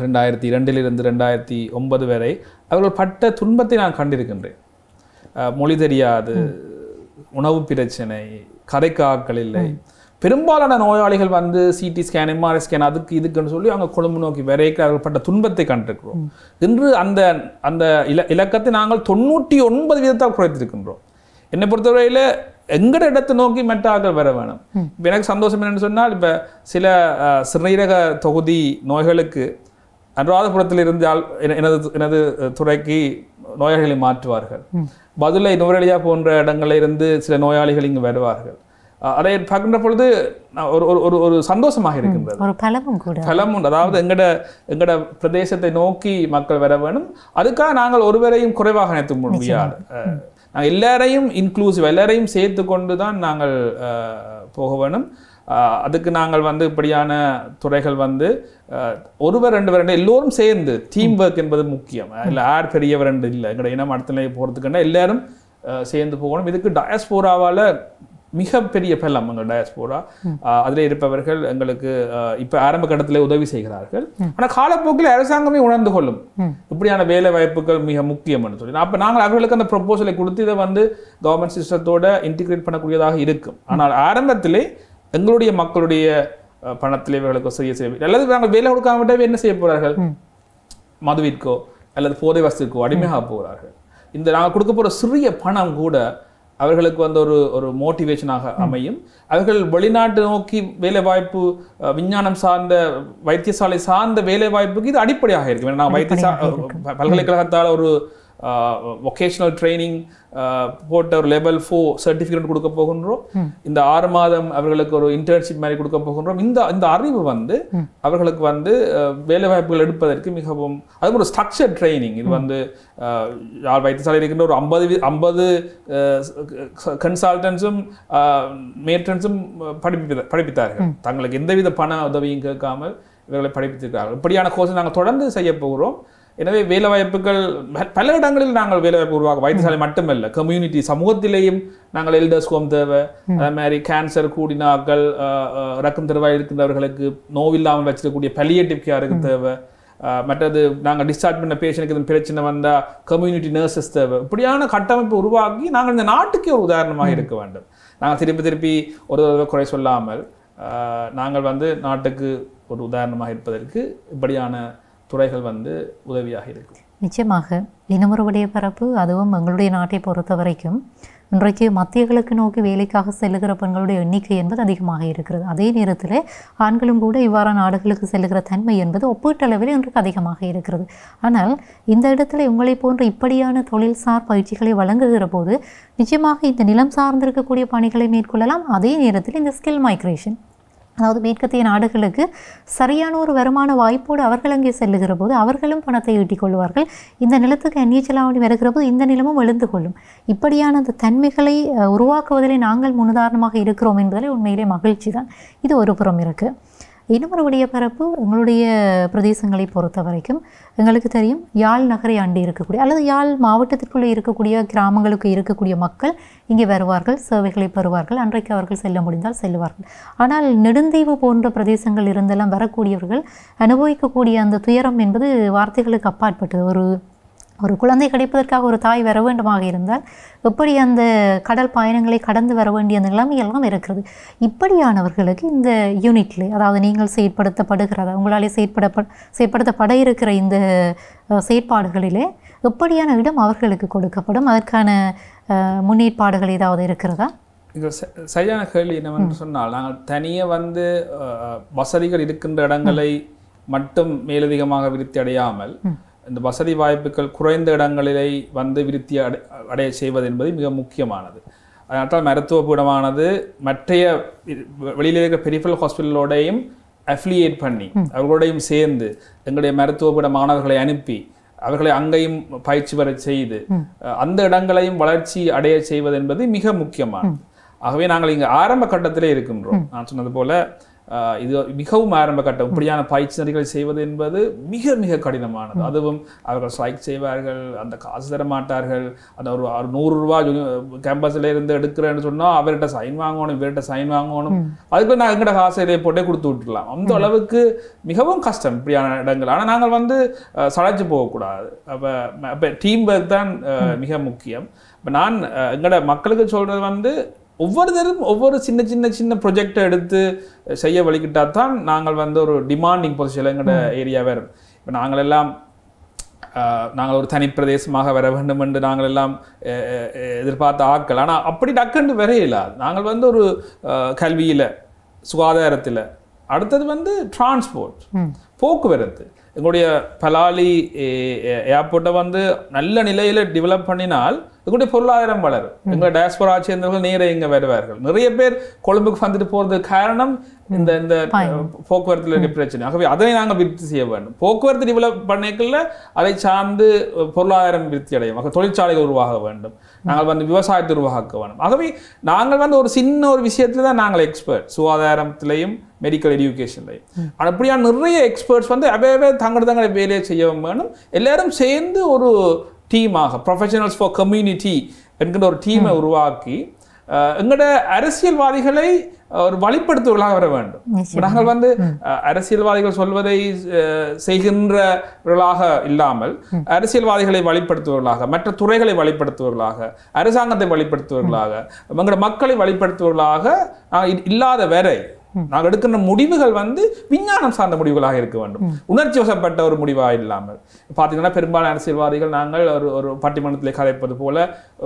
Speaker 1: ரெண்டாயிரத்தி இரண்டிலிருந்து ரெண்டாயிரத்தி ஒன்பது வரை அவர்கள் பட்ட துன்பத்தை நான் கண்டிருக்கின்றேன் மொழி தெரியாது உணவு பிரச்சனை கரைக்காக்கள் இல்லை பெரும்பாலான நோயாளிகள் வந்து சிடி ஸ்கேன் எம்ஆர்ஐ ஸ்கேன் அதுக்கு இதுக்குன்னு சொல்லி அவங்க கொழும்பு நோக்கி விரைக்கிறார்கள்பட்ட துன்பத்தை கண்டிருக்கிறோம் இன்று அந்த அந்த இல இலக்கத்தை நாங்கள் தொண்ணூற்றி ஒன்பது விதத்தால் குறைத்திருக்கின்றோம் என்னை பொறுத்தவரையில் எங்கட இடத்தை நோக்கி மெட்டாக்கள் வர வேணும் இப்போ எனக்கு சந்தோஷம் என்னென்னு சொன்னால் இப்போ சில சிறுநீரக தொகுதி நோய்களுக்கு அனுராதபுரத்தில் இருந்தால் எனது எனது துறைக்கு நோயாளிகளை மாற்றுவார்கள் பதுளை நுவரெலியா போன்ற இடங்களிலிருந்து சில நோயாளிகள் இங்கு வருவார்கள் அதை பார்க்கின்ற பொழுது ஒரு ஒரு ஒரு சந்தோஷமாக இருக்கின்றது ஒரு பலமும் கூட பலம் உண்டு அதாவது எங்கட எங்கட பிரதேசத்தை நோக்கி மக்கள் வர வேணும் அதுக்காக நாங்கள் ஒருவரையும் குறைவாக நினைத்து முடியாது நாங்கள் எல்லாரையும் இன்க்ளூசிவ் எல்லாரையும் சேர்த்து கொண்டு தான் நாங்கள் போக வேணும் அதுக்கு நாங்கள் வந்து இப்படியான துறைகள் வந்து ஒருவர் ரெண்டு ரெண்டு எல்லோரும் சேர்ந்து டீம் ஒர்க் என்பது முக்கியம் இல்லை ஆர் பெரியவர் ரெண்டு இல்லை எங்களோட இனம் அடுத்த போகிறதுக்குன்னா எல்லாரும் சேர்ந்து போகணும் இதுக்கு டயஸ்போராவால் மிகப்பெரிய பலம் எங்கள் டயஸ்போரா அதில் இருப்பவர்கள் எங்களுக்கு இப்போ ஆரம்ப கட்டத்தில் உதவி செய்கிறார்கள் ஆனால் காலப்போக்கில் அரசாங்கமே உணர்ந்து கொள்ளும் இப்படியான வேலை வாய்ப்புகள் மிக முக்கியம்னு சொல்லி அப்போ நாங்கள் அவர்களுக்கு அந்த ப்ரொப்போசலை கொடுத்து இதை வந்து கவர்மெண்ட் சிஸ்டத்தோட இன்டிகிரேட் பண்ணக்கூடியதாக இருக்கும் ஆனால் ஆரம்பத்திலே எங்களுடைய மக்களுடைய பணத்தில் இவர்களுக்கு செய்ய செய்ய அல்லது நாங்கள் வேலை கொடுக்காமட்டே என்ன செய்ய போகிறார்கள் மதுவிற்கோ அல்லது போதை வசதிக்கோ அடிமையாக போகிறார்கள் இந்த நாங்கள் கொடுக்க போகிற சிறிய பணம் கூட அவர்களுக்கு வந்து ஒரு ஒரு மோட்டிவேஷனாக அமையும் அவர்கள் வெளிநாட்டு நோக்கி வேலைவாய்ப்பு விஞ்ஞானம் சார்ந்த வைத்தியசாலை சார்ந்த வாய்ப்புக்கு இது அடிப்படையாக இருக்கும் நான் வைத்தியசா பல்கலைக்கழகத்தால் ஒரு ஒகேஷ்னல் ட்ரைனிங் போட்ட ஒரு லெவல் ஃபோர் சர்டிஃபிகேட் கொடுக்க போகின்றோம் இந்த ஆறு மாதம் அவர்களுக்கு ஒரு இன்டர்ன்ஷிப் மாதிரி கொடுக்க போகின்றோம் இந்த இந்த அறிவு வந்து அவர்களுக்கு வந்து வேலை வாய்ப்புகள் எடுப்பதற்கு மிகவும் அது ஒரு ஸ்ட்ரக்சர் ட்ரைனிங் இது வந்து யாழ் வைத்தியசாலை இருக்கின்ற ஒரு ஐம்பது ஐம்பது கன்சல்டன்ஸும் மேட்டன்ஸும் படிப்பி படிப்பித்தார்கள் தங்களுக்கு எந்தவித பண உதவியும் கேட்காமல் இவர்களை படிப்பித்திருக்கிறார்கள் இப்படியான கோர்ஸ் நாங்கள் தொடர்ந்து செய்ய போகிறோம் எனவே வேலைவாய்ப்புகள் பல இடங்களில் நாங்கள் வேலைவாய்ப்பு உருவாக்க வைத்தியசாலை மட்டுமல்ல கம்யூனிட்டி சமூகத்திலேயும் நாங்கள் எல்டர்ஸ் ஹோம் தேவை அதே மாதிரி கேன்சர் கூடினாக்கள் ரக்கம் தெருவாக இருக்கின்றவர்களுக்கு நோவில்லாமல் வச்சிருக்கக்கூடிய பலியேட்டிவ் கேருக்கு தேவை மற்றது நாங்கள் டிஸ்சார்ஜ் பண்ண பேஷனுக்கு பிரச்சனை வந்தால் கம்யூனிட்டி நர்சஸ் தேவை இப்படியான கட்டமைப்பு உருவாக்கி நாங்கள் இந்த நாட்டுக்கே ஒரு உதாரணமாக இருக்க வேண்டும் நாங்கள் திருப்பி திருப்பி ஒரு குறை சொல்லாமல் நாங்கள் வந்து நாட்டுக்கு ஒரு உதாரணமாக இருப்பதற்கு இப்படியான துறைகள் வந்து உதவியாக இருக்கும்
Speaker 2: நிச்சயமாக இனமுறவுடைய பரப்பு அதுவும் எங்களுடைய நாட்டை பொறுத்த வரைக்கும் இன்றைக்கு மத்திய கிழக்கு நோக்கி வேலைக்காக செல்லுகிற பெண்களுடைய எண்ணிக்கை என்பது அதிகமாக இருக்கிறது அதே நேரத்தில் ஆண்களும் கூட இவ்வாறான நாடுகளுக்கு செல்லுகிற தன்மை என்பது ஒப்பீட்டளவில் இன்றைக்கு அதிகமாக இருக்கிறது ஆனால் இந்த இடத்துல உங்களை போன்ற இப்படியான தொழில்சார் பயிற்சிகளை வழங்குகிற போது நிச்சயமாக இந்த நிலம் சார்ந்திருக்கக்கூடிய பணிகளை மேற்கொள்ளலாம் அதே நேரத்தில் இந்த ஸ்கில் மைக்ரேஷன் அதாவது மேற்கத்திய நாடுகளுக்கு சரியான ஒரு வருமான வாய்ப்போடு அவர்கள் அங்கே செல்லுகிற போது அவர்களும் பணத்தை கொள்வார்கள் இந்த நிலத்துக்கு செலாவணி வருகிற போது இந்த நிலமும் எழுந்து கொள்ளும் இப்படியான அந்த தன்மைகளை உருவாக்குவதிலே நாங்கள் முன்னுதாரணமாக இருக்கிறோம் என்பதிலே உண்மையிலே மகிழ்ச்சி தான் இது ஒரு புறம் இருக்குது இன்னும் ஒரு பரப்பு உங்களுடைய பிரதேசங்களை பொறுத்த வரைக்கும் எங்களுக்கு தெரியும் யாழ் நகரை அண்டி இருக்கக்கூடிய அல்லது யாழ் மாவட்டத்திற்குள்ளே இருக்கக்கூடிய கிராமங்களுக்கு இருக்கக்கூடிய மக்கள் இங்கே வருவார்கள் சேவைகளை பெறுவார்கள் அன்றைக்கு அவர்கள் செல்ல முடிந்தால் செல்லுவார்கள் ஆனால் நெடுந்தீவு போன்ற பிரதேசங்கள் இருந்தெல்லாம் வரக்கூடியவர்கள் அனுபவிக்கக்கூடிய அந்த துயரம் என்பது வார்த்தைகளுக்கு அப்பாற்பட்டது ஒரு ஒரு குழந்தை கிடைப்பதற்காக ஒரு தாய் வர வேண்டுமாக இருந்தால் எப்படி அந்த கடல் பயணங்களை கடந்து வர வேண்டிய நிலைமை எல்லாம் இருக்கிறது இப்படியானவர்களுக்கு இந்த யூனிட்ல அதாவது நீங்கள் செயற்படுத்தப்படுகிறதா உங்களாலே செயற்படப்ப செயற்படுத்தப்பட இருக்கிற இந்த செயற்பாடுகளிலே எப்படியான இடம் அவர்களுக்கு கொடுக்கப்படும் அதற்கான முன்னேற்பாடுகள் ஏதாவது இருக்கிறதா
Speaker 1: இது சரியான கேள்வி என்னவென்று சொன்னால் நாங்கள் தனியே வந்து வசதிகள் இருக்கின்ற இடங்களை மட்டும் மேலதிகமாக விருத்தி அடையாமல் இந்த வசதி வாய்ப்புகள் குறைந்த இடங்களிலே வந்து விருத்தி அடை அடைய செய்வது என்பது மிக முக்கியமானது அதனால் மருத்துவ பீடமானது மற்றைய வெளியில் இருக்கிற பெரிஃபல் ஹாஸ்பிட்டலோடையும் அஃபிலியேட் பண்ணி அவர்களோடையும் சேர்ந்து எங்களுடைய மருத்துவ பீட மாணவர்களை அனுப்பி அவர்களை அங்கேயும் பயிற்சி பெற செய்து அந்த இடங்களையும் வளர்ச்சி அடைய செய்வது என்பது மிக முக்கியமானது ஆகவே நாங்கள் இங்கே ஆரம்ப கட்டத்திலே இருக்கின்றோம் நான் சொன்னது போல இது மிகவும் ஆரம்ப கட்டம் இப்படியான பயிற்சிகள் செய்வது என்பது மிக மிக கடினமானது அதுவும் அவர்கள் ஸ்ட்ரைக் செய்வார்கள் அந்த காசு தர மாட்டார்கள் அந்த ஒரு நூறு ரூபா கேம்பஸில் இருந்து எடுக்கிறேன்னு சொன்னால் அவர்கிட்ட சைன் வாங்கணும் இவர்கிட்ட சைன் வாங்கணும் அதுக்கு நான் எங்கிட்ட காசு இதை போட்டே கொடுத்து விட்டுலாம் அந்த அளவுக்கு மிகவும் கஷ்டம் இப்படியான இடங்கள் ஆனால் நாங்கள் வந்து சளைச்சு போகக்கூடாது அப்போ அப்போ டீம் ஒர்க் தான் மிக முக்கியம் இப்போ நான் எங்களோட மக்களுக்கு சொல்கிறது வந்து ஒவ்வொருத்தரும் ஒவ்வொரு சின்ன சின்ன சின்ன ப்ரொஜெக்டை எடுத்து செய்ய வழிகிட்டால் தான் நாங்கள் வந்து ஒரு டிமாண்டிங் பொசிஷன் எங்களோட ஏரியாவே இருக்கும் இப்போ நாங்கள் எல்லாம் நாங்கள் ஒரு தனி பிரதேசமாக வர வேண்டும் என்று நாங்கள் எல்லாம் எதிர்பார்த்த ஆக்கள் ஆனால் அப்படி டக்குன்னு வரையில நாங்கள் வந்து ஒரு கல்வியில் சுகாதாரத்தில் அடுத்தது வந்து டிரான்ஸ்போர்ட் போக்குவரத்து எங்களுடைய பலாலி ஏர்போர்ட்டை வந்து நல்ல நிலையில் டெவலப் பண்ணினால் எங்களுடைய பொருளாதாரம் வளரும் எங்கள் டயஸ்போரா சேர்ந்தவர்கள் நேர இங்க வருவார்கள் நிறைய பேர் கொழும்புக்கு வந்துட்டு போறது காரணம் இந்த இந்த போக்குவரத்துல இருக்க பிரச்சனை ஆகவே அதை நாங்க விருத்தி செய்ய வேண்டும் போக்குவரத்து இவ்வளவு பண்ணைக்குள்ள அதை சார்ந்து பொருளாதாரம் விருத்தி அடையும் தொழிற்சாலைகள் உருவாக வேண்டும் நாங்கள் வந்து விவசாயத்தை உருவாக்க வேண்டும் ஆகவே நாங்கள் வந்து ஒரு சின்ன ஒரு விஷயத்துல தான் நாங்கள் எக்ஸ்பர்ட் சுகாதாரத்திலையும் மெடிக்கல் எஜுகேஷன்லையும் ஆனால் அப்படியான நிறைய எக்ஸ்பர்ட்ஸ் வந்து அவையவே தங்கள் தங்களை வேலையை செய்ய வேணும் எல்லாரும் சேர்ந்து ஒரு டீமாக ப்ரொஃபஷனல்ஸ் ஃபார் கம்யூனிட்டி என்கிற ஒரு டீமை உருவாக்கி எங்களோட அரசியல்வாதிகளை ஒரு வழிப்படுத்துவர்களாக வர வேண்டும் நாங்கள் வந்து அரசியல்வாதிகள் சொல்வதை செய்கின்றவர்களாக இல்லாமல் அரசியல்வாதிகளை வழிப்படுத்துவர்களாக மற்ற துறைகளை வழிப்படுத்துவர்களாக அரசாங்கத்தை வழிப்படுத்துவர்களாக எங்களோட மக்களை வழிப்படுத்துவர்களாக இல்லாத வரை நாங்கள் எடுக்கின்ற முடிவுகள் வந்து விஞ்ஞானம் சார்ந்த முடிவுகளாக இருக்க வேண்டும் உணர்ச்சி வசப்பட்ட ஒரு முடிவாக இல்லாமல் பார்த்தீங்கன்னா பெரும்பாலான அரசியல்வாதிகள் நாங்கள் ஒரு ஒரு பட்டிமன்றத்தில் கதைப்பது போல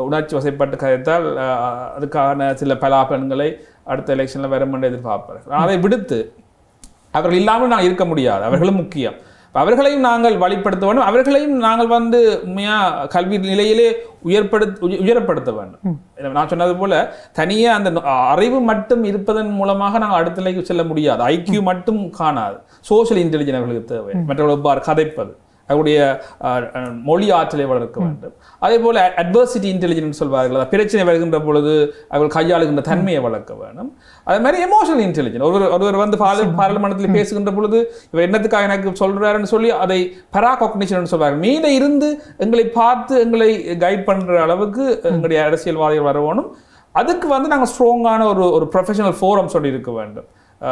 Speaker 1: உணர்ச்சி வசைப்பட்டு கதைத்தால் அதுக்கான சில பலாபலன்களை அடுத்த எலெக்ஷனில் வரும் என்று எதிர்பார்ப்பார்கள் அதை விடுத்து அவர்கள் இல்லாமல் நான் இருக்க முடியாது அவர்களும் முக்கியம் அவர்களையும் நாங்கள் வழிப்படுத்த வேண்டும் அவர்களையும் நாங்கள் வந்து உண்மையாக கல்வி நிலையிலே உயர்படுத் உயரப்படுத்த வேண்டும் நான் சொன்னது போல தனியே அந்த அறிவு மட்டும் இருப்பதன் மூலமாக நாங்கள் அடுத்த நிலைக்கு செல்ல முடியாது ஐக்கியம் மட்டும் காணாது சோசியல் இன்டெலிஜென்ஸ் அவர்களுக்கு தேவை மற்றவர்கள் கதைப்பது அவருடைய மொழி ஆற்றலை வளர்க்க வேண்டும் அதே போல் அட்வர்சிட்டி இன்டெலிஜென்ஸ் சொல்வார்கள் பிரச்சனை வருகின்ற பொழுது அவர்கள் கையாளுகின்ற தன்மையை வளர்க்க வேணும் அதே மாதிரி எமோஷனல் இன்டெலிஜென்ஸ் ஒருவர் ஒருவர் வந்து பாராளுமன்றத்தில் பேசுகின்ற பொழுது இவர் என்னத்துக்காக எனக்கு சொல்கிறாருன்னு சொல்லி அதை பெரா கொக்னிஷன் சொல்வார் மீத இருந்து எங்களை பார்த்து எங்களை கைட் பண்ணுற அளவுக்கு எங்களுடைய அரசியல்வாதிகள் வரவோனும் அதுக்கு வந்து நாங்கள் ஸ்ட்ராங்கான ஒரு ஒரு ப்ரொஃபஷனல் ஃபோரம் சொல்லி இருக்க வேண்டும்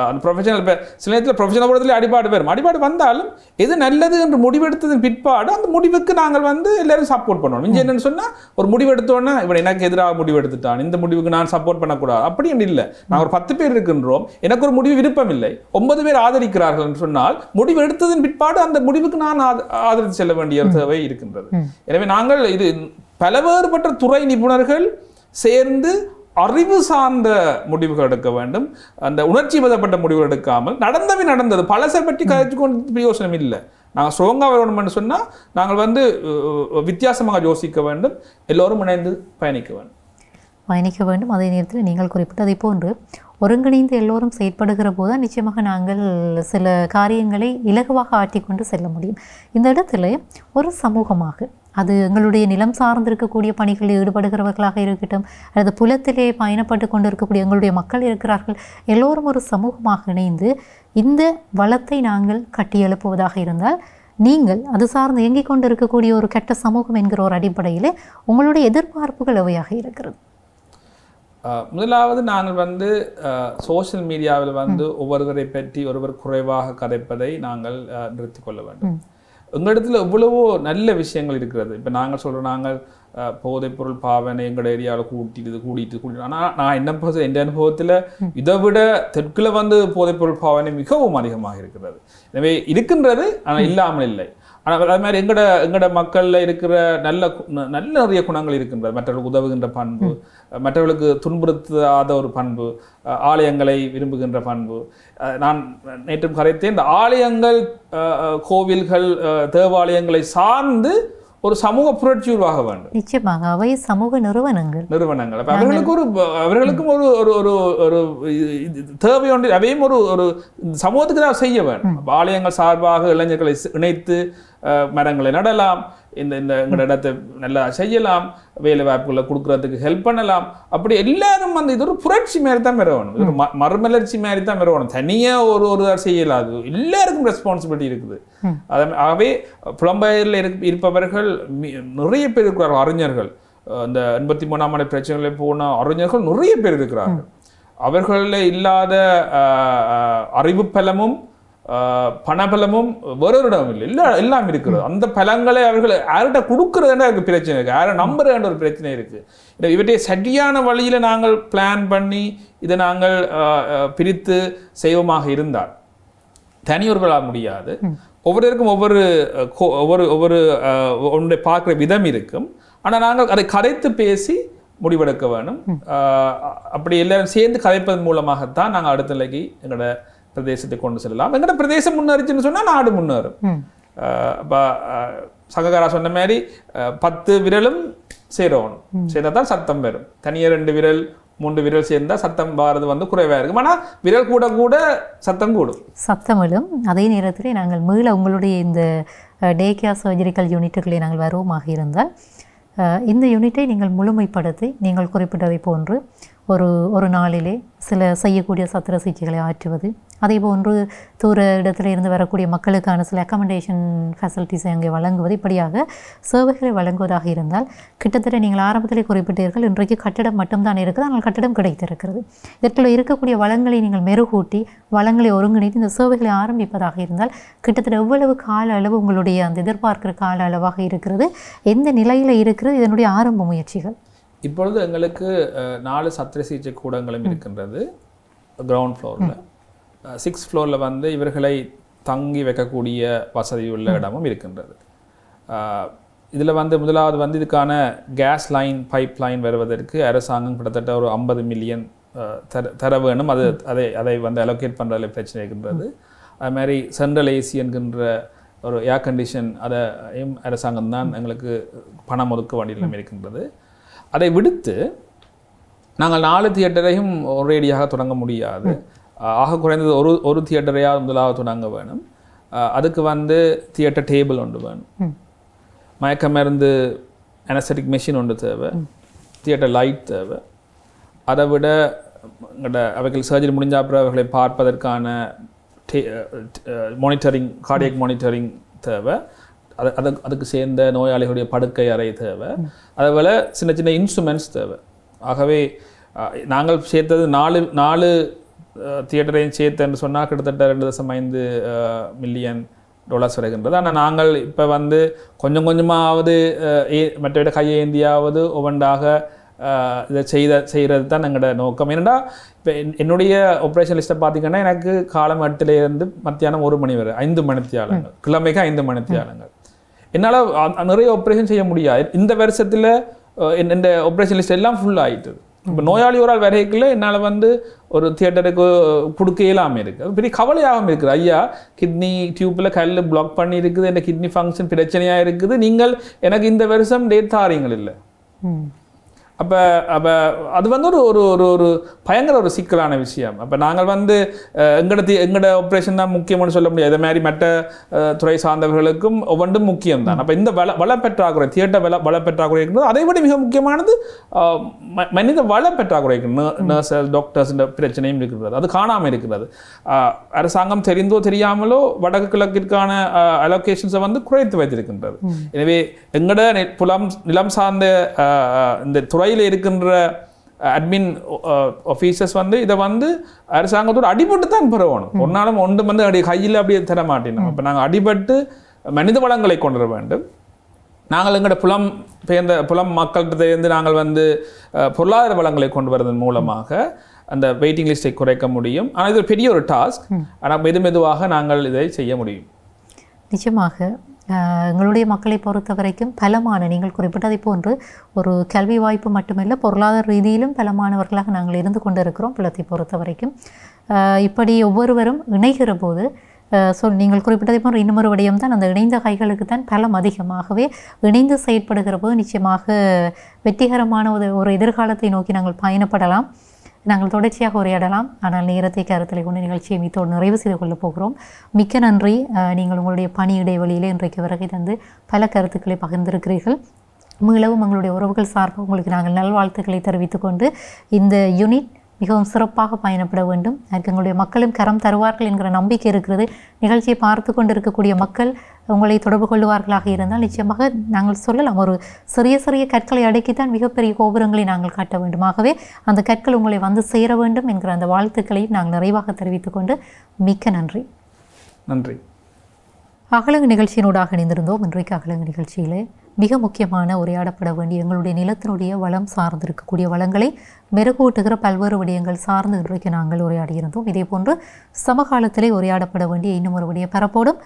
Speaker 1: அந்த ப்ரொஃபஷனல் சில நேரத்தில் ப்ரொஃபஷனல் கூடத்தில் அடிபாடு பேர் அடிபாடு வந்தாலும் எது நல்லது என்று முடிவெடுத்ததன் பிற்பாடு அந்த முடிவுக்கு நாங்கள் வந்து எல்லோரும் சப்போர்ட் பண்ணுவோம் இங்கே என்னென்னு சொன்னால் ஒரு முடிவெடுத்தோன்னா இவன் எனக்கு எதிராக முடிவெடுத்துட்டான் இந்த முடிவுக்கு நான் சப்போர்ட் பண்ணக்கூடாது அப்படின்னு இல்லை நாங்கள் ஒரு பத்து பேர் இருக்கின்றோம் எனக்கு ஒரு முடிவு விருப்பம் இல்லை ஒன்பது பேர் ஆதரிக்கிறார்கள் என்று சொன்னால் முடிவு எடுத்ததன் பிற்பாடு அந்த முடிவுக்கு நான் ஆதரித்து செல்ல வேண்டிய தேவை இருக்கின்றது எனவே நாங்கள் இது பல வேறுபட்ட துறை நிபுணர்கள் சேர்ந்து அறிவு சார்ந்த முடிவுகள் எடுக்க வேண்டும் அந்த உணர்ச்சி மதப்பட்ட முடிவுகள் எடுக்காமல் நடந்தவை நடந்தது பழசை பற்றி கதைச்சு கொண்டு யோசனை இல்லை நாங்கள் ஸ்ட்ராங்காக வரணும்னு சொன்னால் நாங்கள் வந்து வித்தியாசமாக யோசிக்க வேண்டும் எல்லோரும் இணைந்து பயணிக்க வேண்டும்
Speaker 2: பயணிக்க வேண்டும் அதே நேரத்தில் நீங்கள் குறிப்பிட்டதை போன்று ஒருங்கிணைந்து எல்லோரும் செயற்படுகிற போது நிச்சயமாக நாங்கள் சில காரியங்களை இலகுவாக ஆட்டிக்கொண்டு செல்ல முடியும் இந்த இடத்துல ஒரு சமூகமாக அது எங்களுடைய நிலம் சார்ந்திருக்கக்கூடிய பணிகளில் ஈடுபடுகிறவர்களாக இருக்கட்டும் அல்லது புலத்திலே பயணப்பட்டு கொண்டு இருக்கக்கூடிய எங்களுடைய மக்கள் இருக்கிறார்கள் எல்லோரும் ஒரு சமூகமாக இணைந்து இந்த வளத்தை நாங்கள் கட்டியெழுப்புவதாக இருந்தால் நீங்கள் அது சார்ந்து இயங்கிக் கொண்டிருக்கக்கூடிய இருக்கக்கூடிய ஒரு கெட்ட சமூகம் என்கிற ஒரு அடிப்படையில் உங்களுடைய எதிர்பார்ப்புகள் எவையாக இருக்கிறது
Speaker 1: முதலாவது நாங்கள் வந்து சோசியல் மீடியாவில் வந்து ஒவ்வொருவரை பற்றி ஒருவர் குறைவாக கதைப்பதை நாங்கள் நிறுத்தி கொள்ள வேண்டும் எங்களிடத்தில் எவ்வளவோ நல்ல விஷயங்கள் இருக்கிறது இப்போ நாங்கள் சொல்கிறோம் நாங்கள் பொருள் பாவனை எங்களோட ஏரியாவில் கூட்டிட்டு கூட்டிட்டு கூட்டிட்டு ஆனால் நான் என்ன பொறுத்த எந்த அனுபவத்தில் இதை விட தெற்கில் வந்து போதைப்பொருள் பாவனை மிகவும் அதிகமாக இருக்கிறது எனவே இருக்கின்றது ஆனால் இல்லாமல் இல்லை ஆனால் அது மாதிரி எங்கட எங்கட மக்களில் இருக்கிற நல்ல நல்ல நிறைய குணங்கள் இருக்கின்றது மற்றவர்களுக்கு உதவுகின்ற பண்பு மற்றவர்களுக்கு துன்புறுத்தாத ஒரு பண்பு ஆலயங்களை விரும்புகின்ற பண்பு நான் நேற்றும் கரைத்தேன் இந்த ஆலயங்கள் கோவில்கள் தேவாலயங்களை சார்ந்து ஒரு சமூக புரட்சி உருவாக வேண்டும்
Speaker 2: நிச்சயமாக அவை சமூக நிறுவனங்கள் நிறுவனங்கள் அவர்களுக்கு ஒரு அவர்களுக்கும் ஒரு
Speaker 1: ஒரு ஒரு ஒரு தேவையொன்று அவையும் ஒரு ஒரு சமூகத்துக்கு தான் செய்ய வேண்டும் ஆலயங்கள் சார்பாக இளைஞர்களை இணைத்து மரங்களை நடலாம் இந்த இந்த எங்களோட இடத்தை நல்லா செய்யலாம் வேலை வாய்ப்புகளை கொடுக்குறதுக்கு ஹெல்ப் பண்ணலாம் அப்படி எல்லாரும் வந்து இது ஒரு புரட்சி மாதிரி தான் பெறணும் இது மறுமலர்ச்சி மாதிரி தான் பெறணும் தனியாக ஒரு ஒரு செய்யலாது எல்லாருக்கும் ரெஸ்பான்சிபிலிட்டி இருக்குது ஆகவே புலம்பெயரில் இரு இருப்பவர்கள் நிறைய பேர் இருக்கிறார்கள் அறிஞர்கள் இந்த எண்பத்தி மூணாம் ஆண்டு பிரச்சனைகளை போன அறிஞர்கள் நிறைய பேர் இருக்கிறார்கள் அவர்களில் இல்லாத அறிவு பலமும் பணபலமும் வேறொருடம் இல்லை இல்லை எல்லாம் இருக்கிறது அந்த பலங்களை அவர்கள் யார்கிட்ட கொடுக்கறதுன்ற எனக்கு பிரச்சனை இருக்குது யாரை நம்புறதுன்ற ஒரு பிரச்சனை இருக்குது இவற்றை சரியான வழியில் நாங்கள் பிளான் பண்ணி இதை நாங்கள் பிரித்து செய்வோமாக இருந்தால் தனியோர்களாக முடியாது ஒவ்வொருவருக்கும் ஒவ்வொரு ஒவ்வொரு ஒவ்வொரு ஒன்றை பார்க்குற விதம் இருக்கும் ஆனால் நாங்கள் அதை கரைத்து பேசி முடிவெடுக்க வேணும் அப்படி எல்லாரும் சேர்ந்து கதைப்பதன் மூலமாகத்தான் நாங்கள் அடுத்த நிலைக்கு எங்களோட பிரதேசத்தை கொண்டு செல்லலாம் எங்கட பிரதேசம் முன்னேறிச்சுன்னு சொன்னால் நாடு முன்னேறும் இப்போ சங்ககாரா சொன்ன மாதிரி பத்து விரலும் சேரணும் சேர்ந்தால் தான் சத்தம் வரும் தனியாக ரெண்டு விரல் மூன்று விரல் சேர்ந்தால் சத்தம் வாரது வந்து குறைவாக இருக்கும் ஆனால் விரல் கூட கூட சத்தம் கூடும்
Speaker 2: சத்தம் விழும் அதே நேரத்தில் நாங்கள் மீள உங்களுடைய இந்த டே கேர் சர்ஜரிக்கல் யூனிட்டுகளை நாங்கள் வருவோமாக இருந்தால் இந்த யூனிட்டை நீங்கள் முழுமைப்படுத்தி நீங்கள் குறிப்பிட்டதை போன்று ஒரு ஒரு நாளிலே சில செய்யக்கூடிய சத்திர சிகிச்சைகளை ஆற்றுவது அதே போன்று தூர இருந்து வரக்கூடிய மக்களுக்கான சில அக்கமெண்டேஷன் ஃபெசிலிட்டிஸை அங்கே வழங்குவது இப்படியாக சேவைகளை வழங்குவதாக இருந்தால் கிட்டத்தட்ட நீங்கள் ஆரம்பத்திலே குறிப்பிட்டீர்கள் இன்றைக்கு கட்டடம் மட்டும்தான் இருக்குது ஆனால் கட்டடம் கிடைத்திருக்கிறது இதற்குள்ள இருக்கக்கூடிய வளங்களை நீங்கள் மெருகூட்டி வளங்களை ஒருங்கிணைத்து இந்த சேவைகளை ஆரம்பிப்பதாக இருந்தால் கிட்டத்தட்ட எவ்வளவு கால அளவு உங்களுடைய அந்த எதிர்பார்க்கிற கால அளவாக இருக்கிறது எந்த நிலையில் இருக்கிறது இதனுடைய ஆரம்ப முயற்சிகள்
Speaker 1: இப்பொழுது எங்களுக்கு நாலு சத்திர சிகிச்சை கூடங்களும் இருக்கின்றது கிரவுண்ட் ஃப்ளோரில் சிக்ஸ் ஃப்ளோரில் வந்து இவர்களை தங்கி வைக்கக்கூடிய வசதி உள்ள இடமும் இருக்கின்றது இதில் வந்து முதலாவது வந்து இதுக்கான கேஸ் லைன் பைப் லைன் வருவதற்கு அரசாங்கம் கிட்டத்தட்ட ஒரு ஐம்பது மில்லியன் தர தர வேணும் அது அதை அதை வந்து அலோகேட் பண்ணுறதுல பிரச்சனை இருக்கின்றது அது மாதிரி சென்ட்ரல் ஏசி என்கின்ற ஒரு ஏர் கண்டிஷன் அதையும் அரசாங்கம் தான் எங்களுக்கு பணம் ஒதுக்க வேண்டிய இருக்கின்றது அதை விடுத்து நாங்கள் நாலு தியேட்டரையும் ஒரேடியாக தொடங்க முடியாது ஆக குறைந்தது ஒரு ஒரு தியேட்டரையாவது முதலாக தொடங்க வேணும் அதுக்கு வந்து தியேட்டர் டேபிள் ஒன்று வேணும் மயக்க மருந்து அனஸ்தட்டிக் மிஷின் ஒன்று தேவை தியேட்டர் லைட் தேவை அதை விட எங்கள்கிட்ட அவைகள் சர்ஜரி முடிஞ்ச அப்புறம் அவர்களை பார்ப்பதற்கான மானிட்டரிங் கார்டியக் மானிட்டரிங் தேவை அது அது அதுக்கு சேர்ந்த நோயாளிகளுடைய படுக்கை அறை தேவை அதேபோல் சின்ன சின்ன இன்ஸ்ட்ருமெண்ட்ஸ் தேவை ஆகவே நாங்கள் சேர்த்தது நாலு நாலு தியேட்டரையும் சேர்த்து என்று சொன்னால் கிட்டத்தட்ட ரெண்டு தசம் ஐந்து மில்லியன் டாலர்ஸ் வருகின்றது ஆனால் நாங்கள் இப்போ வந்து கொஞ்சம் கொஞ்சமாவது ஏ மற்றவிட கையை ஏந்தியாவது ஒவ்வொன்றாக இதை செய்த செய்கிறது தான் எங்களோட நோக்கம் ஏன்னாடா இப்போ என்னுடைய ஆப்ரேஷன் லிஸ்ட்டை பார்த்தீங்கன்னா எனக்கு காலம் இருந்து மத்தியானம் ஒரு மணி வரை ஐந்து ஆளுங்க கிழமைக்கு ஐந்து ஆளுங்கள் என்னால் நிறைய ஆப்ரேஷன் செய்ய முடியாது இந்த வருஷத்தில் இந்த ஆப்ரேஷன் லிஸ்ட் எல்லாம் ஃபுல் ஆகிட்டது இப்போ நோயாளி ஒரு ஆள் வரைக்கல என்னால் வந்து ஒரு தியேட்டருக்கு கொடுக்க இயலாமல் இருக்குது அது பெரிய கவலையாகவும் இருக்குது ஐயா கிட்னி டியூப்பில் கல் பிளாக் பண்ணி இருக்குது கிட்னி ஃபங்க்ஷன் பிரச்சனையாக இருக்குது நீங்கள் எனக்கு இந்த வருஷம் டேட் தாரீங்கள் இல்லை அப்போ அப்போ அது வந்து ஒரு ஒரு ஒரு ஒரு பயங்கர ஒரு சிக்கலான விஷயம் அப்போ நாங்கள் வந்து எங்களோட எங்களோட ஆப்ரேஷன் தான் முக்கியம்னு சொல்ல முடியாது இதே மாதிரி மற்ற துறை சார்ந்தவர்களுக்கும் ஒவ்வொன்றும் முக்கியம் தான் அப்போ இந்த வள வள பெற்றாக்குறை தியேட்டர் வள வள பெற்றாக்குறை இருக்கிறது அதை விட மிக முக்கியமானது மனித வள பெற்றாக்குறை நர்ஸ் டாக்டர்ஸ் பிரச்சனையும் இருக்கிறது அது காணாமல் இருக்கிறது அரசாங்கம் தெரிந்தோ தெரியாமலோ வடக்கு கிழக்கிற்கான அலோகேஷன்ஸை வந்து குறைத்து வைத்திருக்கின்றது எனவே எங்களோட புலம் நிலம் சார்ந்த இந்த துறை துறையில் இருக்கின்ற அட்மின் ஆஃபீஸர்ஸ் வந்து இதை வந்து அரசாங்கத்தோடு அடிபட்டு தான் பெறவணும் ஒரு நாளும் ஒன்று வந்து அப்படி கையில் அப்படியே தர மாட்டேன் இப்போ நாங்கள் அடிபட்டு மனித வளங்களை கொண்டு வர வேண்டும் நாங்கள் எங்களோட புலம் பெயர்ந்த புலம் மக்கள்கிட்ட இருந்து நாங்கள் வந்து பொருளாதார வளங்களை கொண்டு வருவதன் மூலமாக அந்த வெயிட்டிங் லிஸ்ட்டை குறைக்க முடியும் ஆனால் இது பெரிய ஒரு டாஸ்க் ஆனால் மெது மெதுவாக நாங்கள் இதை செய்ய முடியும்
Speaker 2: நிச்சயமாக எங்களுடைய மக்களை பொறுத்த வரைக்கும் பலமான நீங்கள் குறிப்பிட்டதை போன்று ஒரு கல்வி வாய்ப்பு மட்டுமில்லை பொருளாதார ரீதியிலும் பலமானவர்களாக நாங்கள் இருந்து கொண்டிருக்கிறோம் பிள்ளத்தை பொறுத்த வரைக்கும் இப்படி ஒவ்வொருவரும் இணைகிற போது ஸோ நீங்கள் குறிப்பிட்டதை போன்ற இன்னொரு வடிவம் தான் அந்த இணைந்த கைகளுக்கு தான் பலம் அதிகமாகவே இணைந்து செயற்படுகிற போது நிச்சயமாக வெற்றிகரமான ஒரு ஒரு எதிர்காலத்தை நோக்கி நாங்கள் பயணப்படலாம் நாங்கள் தொடர்ச்சியாக உரையாடலாம் ஆனால் நேரத்தை கருத்தலை கொண்டு நிகழ்ச்சியை மீத்தோடு நிறைவு செய்து கொள்ளப் போகிறோம் மிக்க நன்றி நீங்கள் உங்களுடைய பணி இடைவெளியில் இன்றைக்கு வருகை தந்து பல கருத்துக்களை பகிர்ந்திருக்கிறீர்கள் மீளவும் உங்களுடைய உறவுகள் சார்பாக உங்களுக்கு நாங்கள் நல்வாழ்த்துக்களை தெரிவித்துக்கொண்டு இந்த யூனிட் மிகவும் சிறப்பாக பயணப்பட வேண்டும் அதற்கு எங்களுடைய மக்களும் கரம் தருவார்கள் என்கிற நம்பிக்கை இருக்கிறது நிகழ்ச்சியை பார்த்து கொண்டிருக்கக்கூடிய மக்கள் உங்களை தொடர்பு கொள்வார்களாக இருந்தால் நிச்சயமாக நாங்கள் சொல்லலாம் ஒரு சிறிய சிறிய கற்களை அடக்கித்தான் மிகப்பெரிய கோபுரங்களை நாங்கள் காட்ட வேண்டும் ஆகவே அந்த கற்கள் உங்களை வந்து சேர வேண்டும் என்கிற அந்த வாழ்த்துக்களை நாங்கள் நிறைவாக தெரிவித்துக்கொண்டு மிக்க நன்றி நன்றி அகலங்கு நிகழ்ச்சியினூடாக இணைந்திருந்தோம் இன்றைக்கு அகலங்கு நிகழ்ச்சியிலே மிக முக்கியமான உரையாடப்பட வேண்டிய எங்களுடைய நிலத்தினுடைய வளம் சார்ந்து இருக்கக்கூடிய வளங்களை மெருகூட்டுகிற பல்வேறு விடயங்கள் சார்ந்து இன்றைக்கு நாங்கள் இருந்தோம் இதே போன்று சமகாலத்திலே உரையாடப்பட வேண்டிய இன்னும் ஒரு விடிய பரப்போடும்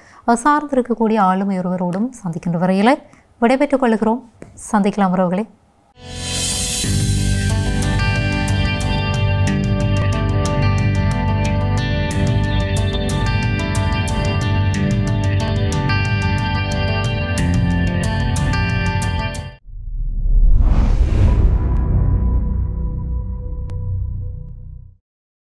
Speaker 2: சார்ந்து இருக்கக்கூடிய ஆளுமை ஒருவரோடும் சந்திக்கின்ற வரையில் விடைபெற்றுக் கொள்கிறோம் சந்திக்கலாம் உறவுகளை